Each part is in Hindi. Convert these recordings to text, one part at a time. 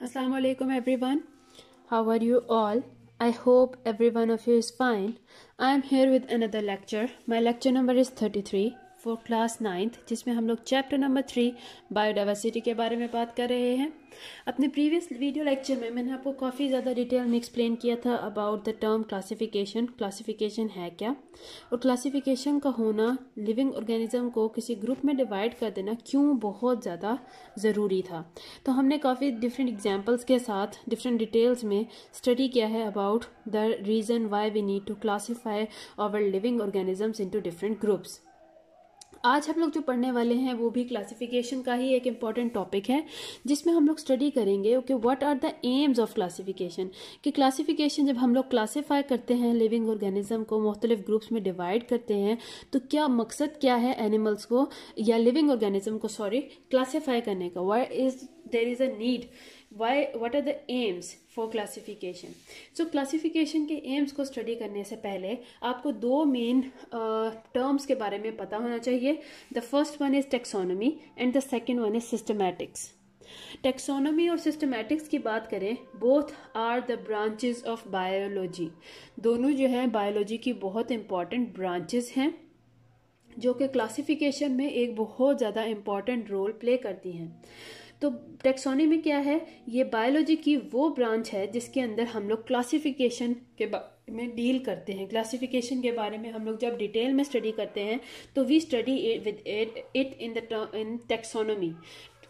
Assalamu alaikum everyone. How are you all? I hope every one of you is fine. I am here with another lecture. My lecture number is 33 for class ninth जिसमें हम लोग चैप्टर नंबर थ्री बायोडाइवर्सिटी के बारे में बात कर रहे हैं अपने प्रीवियस वीडियो लेक्चर में मैंने आपको काफ़ी ज़्यादा डिटेल में एक्सप्लेन किया था about the term classification classification है क्या और क्लासिफिकेशन का होना लिविंग ऑर्गेनिज्म को किसी ग्रुप में डिवाइड कर देना क्यों बहुत ज़्यादा ज़रूरी था तो हमने काफ़ी डिफरेंट एग्जाम्पल्स के साथ डिफरेंट डिटेल्स में स्टडी किया है about the reason why we need to classify our living organisms into different groups आज हम लोग जो पढ़ने वाले हैं वो भी क्लासिफिकेशन का ही एक इम्पॉर्टेंट टॉपिक है जिसमें हम लोग स्टडी करेंगे okay what are the aims of classification कि क्लासिफिकेशन जब हम लोग क्लासिफाई करते हैं लिविंग ऑर्गेनिज्म को मुख्तलिफ ग्रुप्स में डिवाइड करते हैं तो क्या मकसद क्या है एनिमल्स को या लिविंग ऑर्गेनिज्म को सॉरी क्लासीफाई करने का why is there is a need why what are the aims for classification so classification के एम्स को स्टडी करने से पहले आपको दो मेन टर्म्स uh, के बारे में पता होना चाहिए the first one is taxonomy and the second one is systematics taxonomy और सिस्टमैटिक्स की बात करें both are the branches of biology दोनों जो हैं बायोलॉजी की बहुत इंपॉर्टेंट ब्रांचेज हैं जो कि क्लासिफिकेशन में एक बहुत ज़्यादा इम्पॉर्टेंट रोल प्ले करती हैं तो टेक्सोनी में क्या है ये बायोलॉजी की वो ब्रांच है जिसके अंदर हम लोग क्लासिफिकेशन के बारे में डील करते हैं क्लासिफिकेशन के बारे में हम लोग जब डिटेल में स्टडी करते हैं तो we study with it in the in taxonomy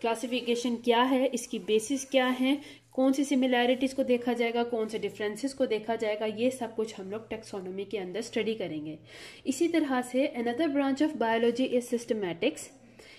classification क्या है इसकी बेसिस क्या है कौन सी सिमिलैरिटीज़ को देखा जाएगा कौन से डिफरेंसेस को देखा जाएगा ये सब कुछ हम लोग टेक्सोनोमी के अंदर स्टडी करेंगे इसी तरह से another branch of biology is systematics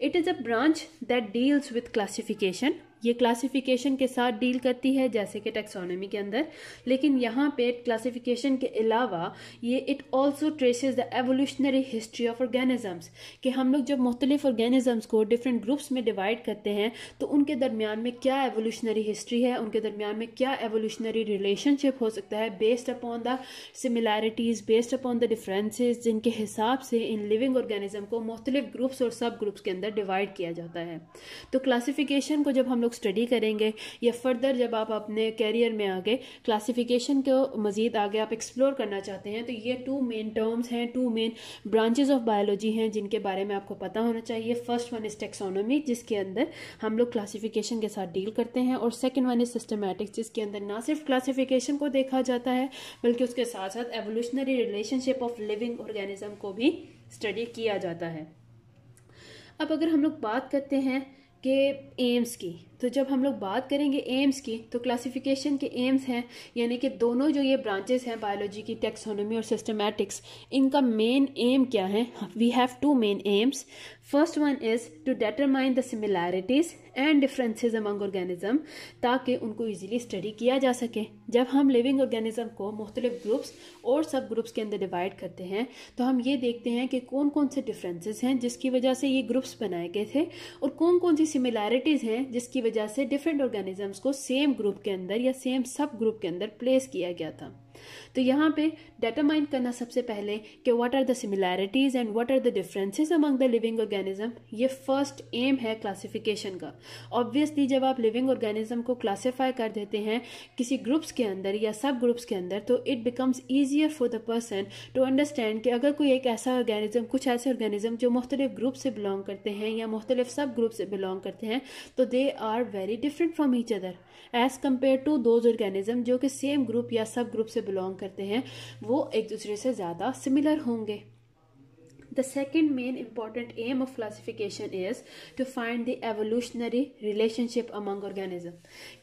It is a branch that deals with classification ये क्लासिफिकेशन के साथ डील करती है जैसे कि टेक्सोनोमी के अंदर लेकिन यहाँ पे क्लासिफिकेशन के अलावा ये it also traces the evolutionary history of organisms कि हम लोग जब मुख्तलिफ ऑर्गेनिजम्स को डिफरेंट ग्रुप्स में डिवाइड करते हैं तो उनके दरमियान में क्या एवोल्यूशनरी हिस्ट्री है उनके दरमियान में क्या एवोल्यूशनरी रिलेशनशिप हो सकता है based upon the similarities based upon the differences जिनके हिसाब से इन लिविंग ऑर्गेनिज्म को मुख्तलिफ ग्रुप्स और सब ग्रुप्स के अंदर डिवाइड किया जाता है तो क्लासिफिकेशन को जब हम लोग लोग स्टडी करेंगे या फर्दर जब आप अपने कैरियर में आगे क्लासिफिकेशन को मज़ीद आगे आप एक्सप्लोर करना चाहते हैं तो ये टू मेन टर्म्स हैं two main branches of biology हैं जिनके बारे में आपको पता होना चाहिए फर्स्ट वन इज टेक्सोनॉमी जिसके अंदर हम लोग क्लासीफिकेशन के साथ डील करते हैं और सेकेंड वन इज सिस्टमेटिक्स जिसके अंदर ना सिर्फ क्लासीफिकेशन को देखा जाता है बल्कि उसके साथ साथ evolutionary relationship of living organism को भी स्टडी किया जाता है अब अगर हम लोग बात करते हैं कि एम्स की तो जब हम लोग बात करेंगे एम्स की तो क्लासिफिकेशन के एम्स हैं यानी कि दोनों जो ये ब्रांचेस हैं बायोलॉजी की टेक्सोनोमी और सिस्टमैटिक्स इनका मेन एम क्या है we have to main aims first one is to determine the similarities and differences among organism ताकि उनको इजीली स्टडी किया जा सके जब हम लिविंग ऑर्गेनिज्म को मुख्तलिफ ग्रुप्स और सब ग्रुप्स के अंदर डिवाइड करते हैं तो हम ये देखते हैं कि कौन कौन से डिफरेंसेस हैं जिसकी वजह से ये ग्रुप्स बनाए गए थे और कौन कौन सी सिमिलैरिटीज़ हैं जिसकी वजह से डिफरेंट ऑर्गेनिजम्स को सेम ग्रुप के अंदर या सेम सब ग्रुप के अंदर प्लेस किया गया था तो यहाँ पे डेटामाइन करना सबसे पहले कि what are the similarities and what are the differences among the living organism ये फर्स्ट एम है क्लासिफिकेशन का ऑब्वियसली जब आप लिविंग ऑर्गेनिज्म को क्लासिफाई कर देते हैं किसी ग्रुप्स के अंदर या सब ग्रुप्स के अंदर तो it becomes easier for the person to understand कि अगर कोई एक ऐसा ऑर्गेनिज्म कुछ ऐसे ऑर्गेनिज्म जो मुख्तलिफ ग्रुप से बिलोंग करते हैं या मुख्तलिफ सब ग्रुप से बिलोंग करते हैं तो they are very different from each other as compare to those organism जो कि सेम ग्रुप या सब ग्रुप से बिलोंग करते हैं वो एक दूसरे से ज़्यादा सिमिलर होंगे the second main important aim of classification is to find the evolutionary relationship among organism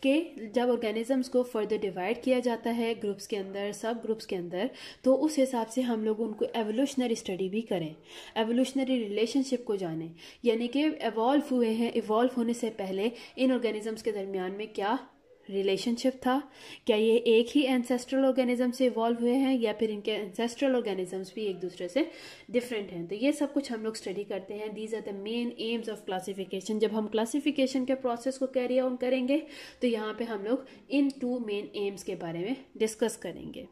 के जब ऑर्गेनिजम्स को फर्दर डिवाइड किया जाता है ग्रुप्स के अंदर सब ग्रुप्स के अंदर तो उस हिसाब से हम लोग उनको एवोल्यूशनरी स्टडी भी करें एवोल्यूशनरी रिलेशनशिप को जाने यानी कि एवॉल्व हुए हैं इवॉल्व होने से पहले इन ऑर्गेनिजम्स के दरमियान में क्या रिलेशनशिप था क्या ये एक ही एंसेस्ट्रल ऑर्गेनिज्म से इवॉल्व हुए हैं या फिर इनके एंसेस्ट्रल ऑर्गेनिजम्स भी एक दूसरे से डिफरेंट हैं तो ये सब कुछ हम लोग स्टडी करते हैं these are the main aims of classification जब हम क्लासिफिकेशन के प्रोसेस को कैरी ऑन करेंगे तो यहाँ पे हम लोग इन टू मेन एम्स के बारे में डिस्कस करेंगे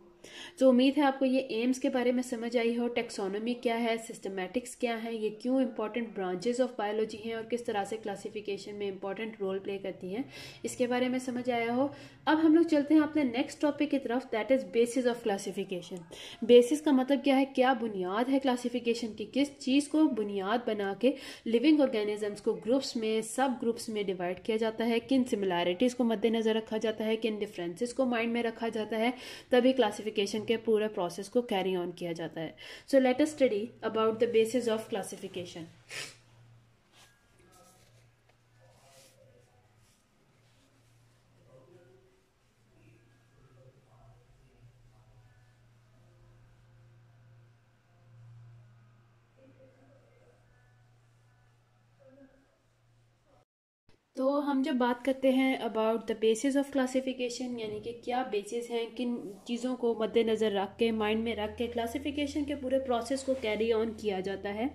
तो उम्मीद है आपको ये एम्स के बारे में समझ आई हो टेक्सोनोमी क्या है सिस्टमेटिक्स क्या है ये क्यों इंपॉर्टेंट ब्रांचेस ऑफ बायोलॉजी हैं और किस तरह से क्लासिफिकेशन में इंपॉर्टेंट रोल प्ले करती हैं इसके बारे में समझ आया हो अब हम लोग चलते हैं अपने नेक्स्ट टॉपिक की तरफ that is basis of classification basis का मतलब क्या है क्या बुनियाद है क्लासीफिकेशन की किस चीज़ को बुनियाद बना के लिविंग ऑर्गेनिजम्स को ग्रुप्स में सब ग्रुप्स में डिवाइड किया जाता है किन सिमिलैरिटीज़ को मद्देनजर रखा जाता है किन डिफरेंसेस को माइंड में रखा जाता है तभी क्लासिफिक क्लासिफिकेशन के पूरे प्रोसेस को कैरी ऑन किया जाता है so let us study about the basis of classification तो हम जब बात करते हैं about the basis of classification यानी कि क्या बेसिस हैं किन चीज़ों को मद्देनज़र रख के माइंड में रख के क्लासिफिकेशन के पूरे प्रोसेस को कैरी ऑन किया जाता है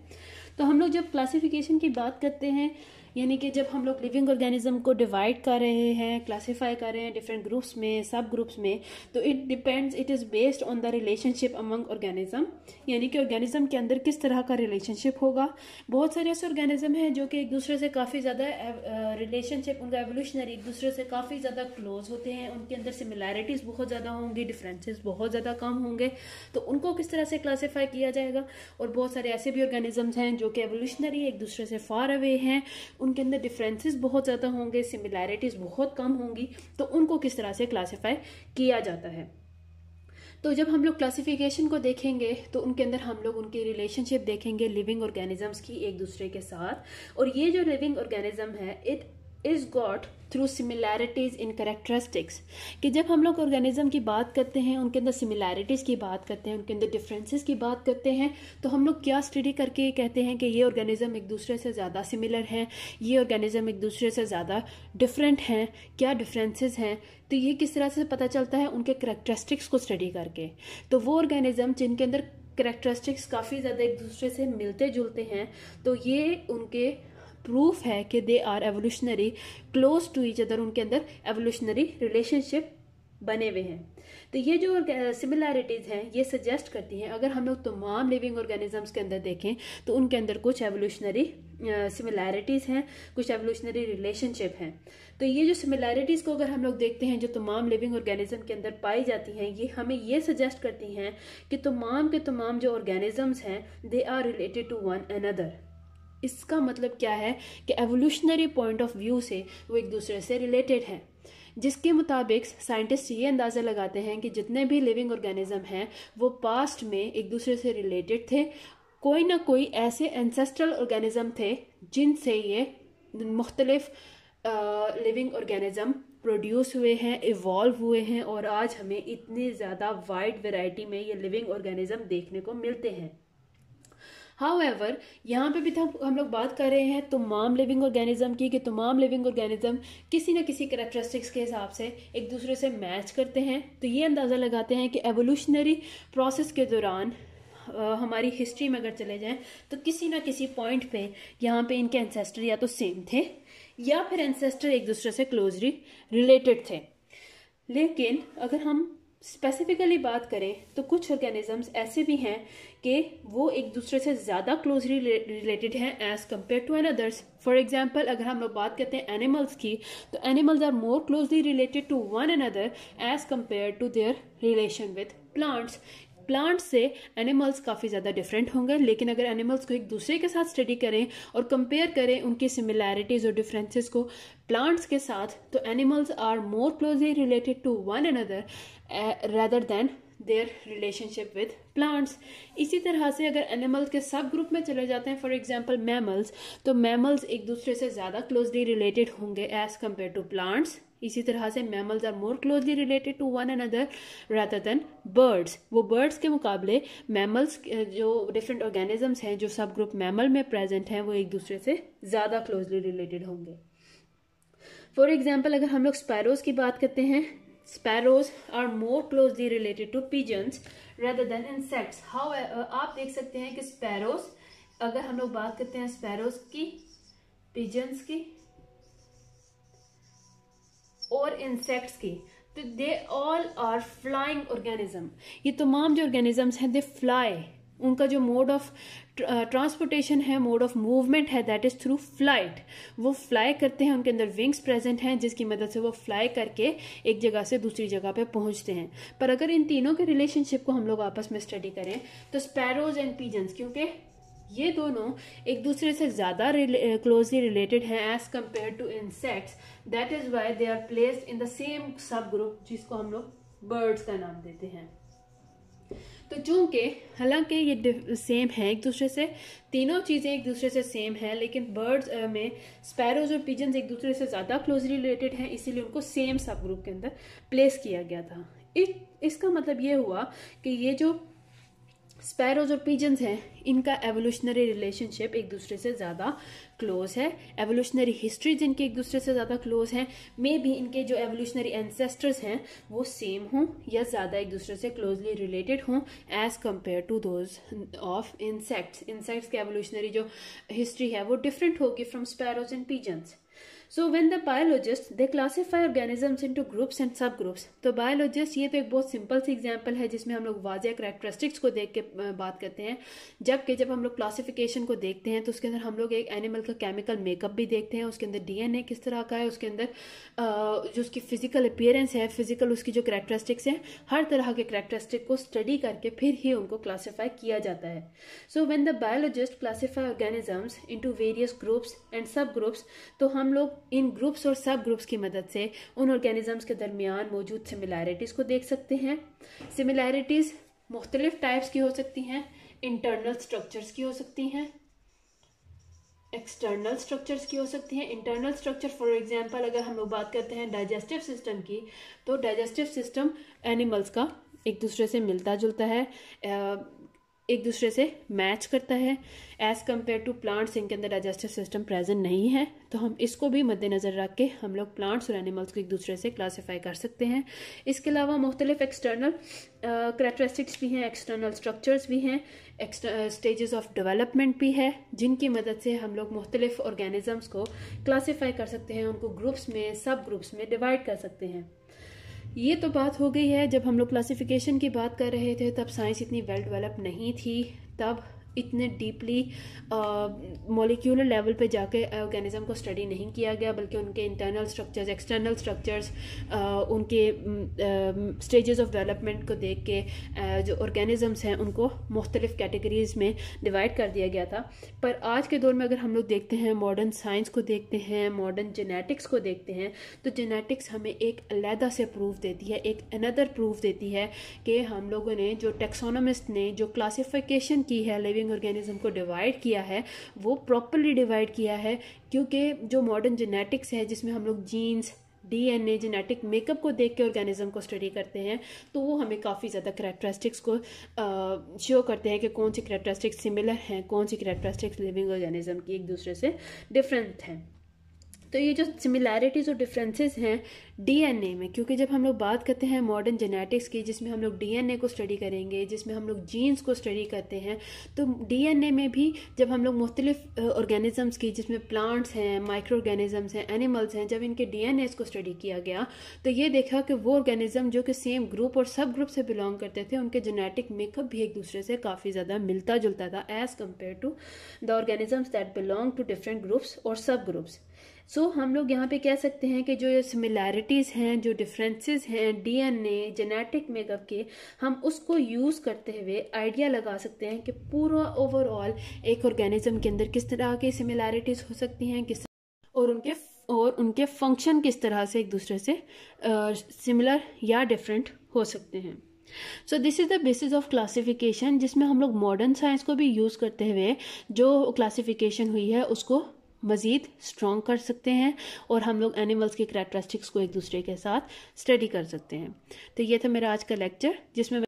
तो हम लोग जब क्लासिफिकेशन की बात करते हैं यानी कि जब हम लोग लिविंग ऑर्गेनिज्म को डिवाइड कर रहे हैं क्लासीफाई कर रहे हैं डिफरेंट ग्रुप्स में सब ग्रुप्स में तो it depends it is based on the relationship among organism यानी कि ऑर्गेनिज्म के अंदर किस तरह का रिलेशनशिप होगा बहुत सारे ऐसे ऑर्गेनिज्म हैं जो कि एक दूसरे से काफ़ी ज़्यादा रिलेशनशिप उनका एवोल्यूशनरी एक दूसरे से काफ़ी ज़्यादा क्लोज होते हैं उनके अंदर सिमिलैरिटीज़ बहुत ज़्यादा होंगी डिफरेंसेज बहुत ज़्यादा कम होंगे तो उनको किस तरह से क्लासीफाई किया जाएगा और बहुत सारे ऐसे भी ऑर्गेनिजम्स हैं जो कि एवोल्यूशनरी एक दूसरे से फार अवे हैं उनके अंदर डिफरेंसेस बहुत ज़्यादा होंगे सिमिलैरिटीज़ बहुत कम होंगी तो उनको किस तरह से क्लासीफाई किया जाता है तो जब हम लोग क्लासिफिकेशन को देखेंगे तो उनके अंदर हम लोग उनकी रिलेशनशिप देखेंगे लिविंग ऑर्गेनिजम्स की एक दूसरे के साथ और ये जो लिविंग ऑर्गेनिज्म है it is got through similarities in characteristics कि जब हम लोग ऑर्गेनिज्म की बात करते हैं उनके अंदर सिमिलैरिटीज़ की बात करते हैं उनके अंदर डिफरेंसेस की बात करते हैं तो हम लोग क्या स्टडी करके कहते हैं कि ये ऑर्गेनिज्म एक दूसरे से ज़्यादा सिमिलर हैं ये ऑर्गेनिज्म एक दूसरे से ज़्यादा डिफरेंट हैं क्या डिफरेंसेस हैं तो ये किस तरह से पता चलता है उनके करेक्टरिस्टिक्स को स्टडी करके तो वो ऑर्गेनिज्म जिनके अंदर करेक्टरिस्टिक्स काफ़ी ज़्यादा एक दूसरे से मिलते जुलते हैं तो ये उनके प्रूफ है कि they are evolutionary close to each other उनके अंदर एवोल्यूशनरी रिलेशनशिप बने हुए हैं तो ये जो सिमिलैरिटीज़ हैं ये सजेस्ट करती हैं अगर हम लोग तमाम लिविंग ऑर्गेनिजम्स के अंदर देखें तो उनके अंदर कुछ एवोल्यूशनरी सिमिलैरिटीज़ हैं कुछ एवोल्यूशनरी रिलेशनशिप हैं तो ये जो सिमिलैरिटीज़ को अगर हम लोग देखते हैं जो तमाम लिविंग ऑर्गेनिज्म के अंदर पाई जाती हैं ये हमें ये सजेस्ट करती हैं कि तमाम के तमाम जो ऑर्गेनिजम्स हैं they are related to one another इसका मतलब क्या है कि एवोल्यूशनरी पॉइंट ऑफ व्यू से वो एक दूसरे से रिलेटेड हैं जिसके मुताबिक साइंटिस्ट ये अंदाज़ा लगाते हैं कि जितने भी लिविंग ऑर्गेनिज्म हैं वो पास्ट में एक दूसरे से रिलेटेड थे कोई ना कोई ऐसे एंसेस्ट्रल ऑर्गेनिज्म थे जिनसे ये मुख्तलिफ लिविंग ऑर्गेनिज्म प्रोड्यूस हुए हैं इवॉल्व हुए हैं और आज हमें इतनी ज़्यादा वाइड वैरायटी में ये लिविंग ऑर्गेनिज्म देखने को मिलते हैं हाउ एवर यहाँ पर भी तो हम लोग बात कर रहे हैं तमाम लिविंग ऑर्गेनिज्म की कि तमाम लिविंग ऑर्गेनिज्म किसी न किसी करेक्टरिस्टिक्स के हिसाब से एक दूसरे से मैच करते हैं तो ये अंदाज़ा लगाते हैं कि एवोल्यूशनरी प्रोसेस के दौरान हमारी हिस्ट्री में अगर चले जाएं तो किसी ना किसी पॉइंट पे यहाँ पे इनके एंसेस्टर या तो सेम थे या फिर एंसेस्टर एक दूसरे से क्लोजली रिलेटेड थे लेकिन अगर हम स्पेसिफिकली बात करें तो कुछ ऑर्गेनिजम्स ऐसे भी हैं कि वो एक दूसरे से ज़्यादा क्लोजली रिलेटेड हैं as compare to an others for example अगर हम लोग बात करते हैं एनिमल्स की तो animals are more closely related to one another as compare to their relation with plants plants से एनिमल्स काफ़ी ज़्यादा डिफरेंट होंगे लेकिन अगर एनिमल्स को एक दूसरे के साथ स्टडी करें और कंपेयर करें उनकी सिमिलैरिटीज़ और डिफरेंसेस को प्लांट्स के साथ तो animals are more closely related to one another rather than their relationship with plants इसी तरह से अगर एनिमल्स के सब ग्रुप में चले जाते हैं फॉर एग्ज़ाम्पल मैमल्स तो मैमल्स एक दूसरे से ज़्यादा क्लोजली रिलेटेड होंगे एज कम्पेयर टू प्लांट्स इसी तरह से mammals are more closely related to one another rather than birds वो बर्ड्स के मुकाबले मैमल्स जो डिफरेंट ऑर्गेनिजम्स हैं जो सब ग्रुप मैमल में प्रेजेंट हैं वो एक दूसरे से ज़्यादा क्लोजली रिलेटेड होंगे फॉर एग्जाम्पल अगर हम लोग स्पैरोज की बात करते हैं sparrows are more closely related to pigeons rather than insects how आप देख सकते हैं कि स्पैरोज अगर हम लोग बात करते हैं स्पैरोज की पिजन्स की और इंसेक्ट्स की तो they all are flying organism ये तमाम जो ऑर्गेनिजम्स हैं दे फ्लाई उनका जो मोड ऑफ ट्रांसपोर्टेशन है मोड ऑफ मूवमेंट है दैट इज़ थ्रू फ्लाइट वो फ्लाई करते हैं उनके अंदर विंग्स प्रेजेंट हैं जिसकी मदद से वो फ्लाई करके एक जगह से दूसरी जगह पे पहुंचते हैं पर अगर इन तीनों के रिलेशनशिप को हम लोग आपस में स्टडी करें तो स्पैरोज एंड पीजन्स क्योंकि ये दोनों एक दूसरे से ज़्यादा क्लोजली रिलेटेड हैं as compare to insects that is why they are place in the same subgroup जिसको हम लोग बर्ड्स का नाम देते हैं तो चूंकि हालांकि ये सेम है एक दूसरे से तीनों चीज़ें एक दूसरे से सेम है लेकिन बर्ड्स में स्पैरोज और पिजन्स एक दूसरे से ज़्यादा क्लोजली रिलेटेड हैं इसीलिए उनको सेम सब ग्रुप के अंदर प्लेस किया गया था इसका मतलब ये हुआ कि ये जो स्पैरोज और पीजन्स हैं इनका एवोल्यूशनरी रिलेशनशिप एक दूसरे से ज़्यादा क्लोज है एवोल्यूशनरी हिस्ट्री जिनके एक दूसरे से ज़्यादा क्लोज हैं मे भी इनके जो एवोल्यूशनरी एंसेस्टर्स हैं वो सेम हों या ज़्यादा एक दूसरे से क्लोजली रिलेटेड हों as compare to those of insects insects के एवोल्यूशनरी जो हिस्ट्री है वो डिफरेंट होगी from sparrows and pigeons so when the biologist they classify organisms to groups and subgroups तो बायोलॉजिस्ट ये तो एक बहुत सिंपल सी एग्जाम्पल है जिसमें हम लोग वाजिया करेक्टरिस्टिक्स को देख के बात करते हैं जबकि जब हम लोग क्लासीफिकेशन को देखते हैं तो उसके अंदर हम लोग एक एनिमल का केमिकल मेकअप भी देखते हैं उसके अंदर डीएनए किस तरह का है उसके अंदर जो उसकी फिजिकल अपियरेंस है फिजिकल उसकी जो करेक्टरिस्टिक्स हैं हर तरह के करेक्टरिस्टिक को स्टडी करके फिर ही उनको क्लासीफाई किया जाता है so when the biologist classify organisms into various groups and subgroups तो हम लोग इन ग्रुप्स और सब ग्रुप्स की मदद से उन ऑर्गेनिजम्स के दरमियान मौजूद सिमिलैरिटीज़ को देख सकते हैं सिमिलैरिटीज़ मुख्तलिफ टाइप्स की हो सकती हैं इंटरनल स्ट्रक्चर्स की हो सकती हैं एक्सटर्नल स्ट्रक्चर्स की हो सकती हैं इंटरनल स्ट्रक्चर फॉर एग्जांपल अगर हम लोग बात करते हैं डाइजेस्टिव सिस्टम की तो डाइजेस्टिव सिस्टम एनिमल्स का एक दूसरे से मिलता जुलता है एक दूसरे से मैच करता है एज़ कम्पेयर टू प्लांट्स इनके अंदर डाइजेस्टिव सिस्टम प्रेजेंट नहीं है तो हम इसको भी मद्देनज़र रख के हम लोग प्लांट्स और एनिमल्स को एक दूसरे से क्लासीफाई कर सकते हैं इसके अलावा मुख्तलिफ एक्सटर्नल करेक्टरिस्टिक्स भी हैं एक्सटर्नल स्ट्रक्चर्स भी हैं स्टेजेस ऑफ डेवलपमेंट भी है जिनकी मदद से हम लोग मुख्तलिफ ऑर्गेनिजम्स को क्लासीफाई कर सकते हैं उनको ग्रुप्स में सब ग्रुप्स में डिवाइड कर सकते हैं ये तो बात हो गई है जब हम लोग क्लासिफिकेशन की बात कर रहे थे तब साइंस इतनी वेल डेवलप नहीं थी तब इतने डीपली मोलिक्यूलर लेवल पे जाके ऑर्गेनिज्म को स्टडी नहीं किया गया बल्कि उनके इंटरनल स्ट्रक्चर्स एक्सटर्नल स्ट्रक्चर्स उनके स्टेजेस ऑफ डेवलपमेंट को देख के uh, जो ऑर्गेनिजम्स हैं उनको मुख्तलिफ कैटेगरीज में डिवाइड कर दिया गया था पर आज के दौर में अगर हम लोग देखते हैं मॉडर्न साइंस को देखते हैं मॉडर्न जेनेटिक्स को देखते हैं तो जेनेटिक्स हमें एक अलहदा से प्रूफ देती है एक अनदर प्रूफ देती है कि हम लोगों ने जो टेक्सोनमिस्ट ने जो क्लासीफिकेशन की है लिविंग लिविंग ऑर्गेनिज्म को डिवाइड किया है वो प्रॉपरली डिवाइड किया है क्योंकि जो मॉडर्न जेनेटिक्स है जिसमें हम लोग जीन्स डीएनए जेनेटिक मेकअप को देख के ऑर्गेनिज्म को स्टडी करते हैं तो वो हमें काफ़ी ज़्यादा करेक्टरिस्टिक्स को शो करते हैं कि कौन सी करेक्टरिस्टिक्स सिमिलर हैं कौन सी करेक्टरिस्टिक्स लिविंग ऑर्गेनिज्म की एक दूसरे से डिफरेंट हैं तो ये जो सिमिलैरिटीज़ और डिफरेंसेस हैं डीएनए में क्योंकि जब हम लोग बात करते हैं मॉडर्न जेनेटिक्स की जिसमें हम लोग डीएनए को स्टडी करेंगे जिसमें हम लोग जीन्स को स्टडी करते हैं तो डीएनए में भी जब हम लोग मुख्तलिफ ऑर्गेनिजम्स की जिसमें प्लांट्स हैं माइक्रो ऑर्गेनिजम्स हैं एनिमल्स हैं जब इनके डी को स्टडी किया गया तो ये देखा कि वो ऑर्गेनिज़म जो कि सेम ग्रुप और सब ग्रुप से बिलोंग करते थे उनके जेनेटिक मेकअप भी एक दूसरे से काफ़ी ज़्यादा मिलता जुलता था as compare to the organisms that belong to different groups और सब ग्रुप्स सो so, हम लोग यहाँ पे कह सकते हैं कि जो सिमिलैरिटीज़ हैं जो डिफरेंसेस हैं डीएनए जेनेटिक मेकअप के हम उसको यूज़ करते हुए आइडिया लगा सकते हैं कि पूरा ओवरऑल एक ऑर्गेनिज्म के अंदर किस तरह की सिमिलैरिटीज़ हो सकती हैं किस और उनके और उनके फंक्शन किस तरह से एक दूसरे से सिमिलर या डिफरेंट हो सकते हैं so this is the basis of classification जिसमें हम लोग मॉडर्न साइंस को भी यूज़ करते हुए जो क्लासिफिकेशन हुई है उसको मज़ीद स्ट्रॉन्ग कर सकते हैं और हम लोग एनिमल्स के करेक्टरिस्टिक्स को एक दूसरे के साथ स्टडी कर सकते हैं तो ये था मेरा आज का लेक्चर जिसमें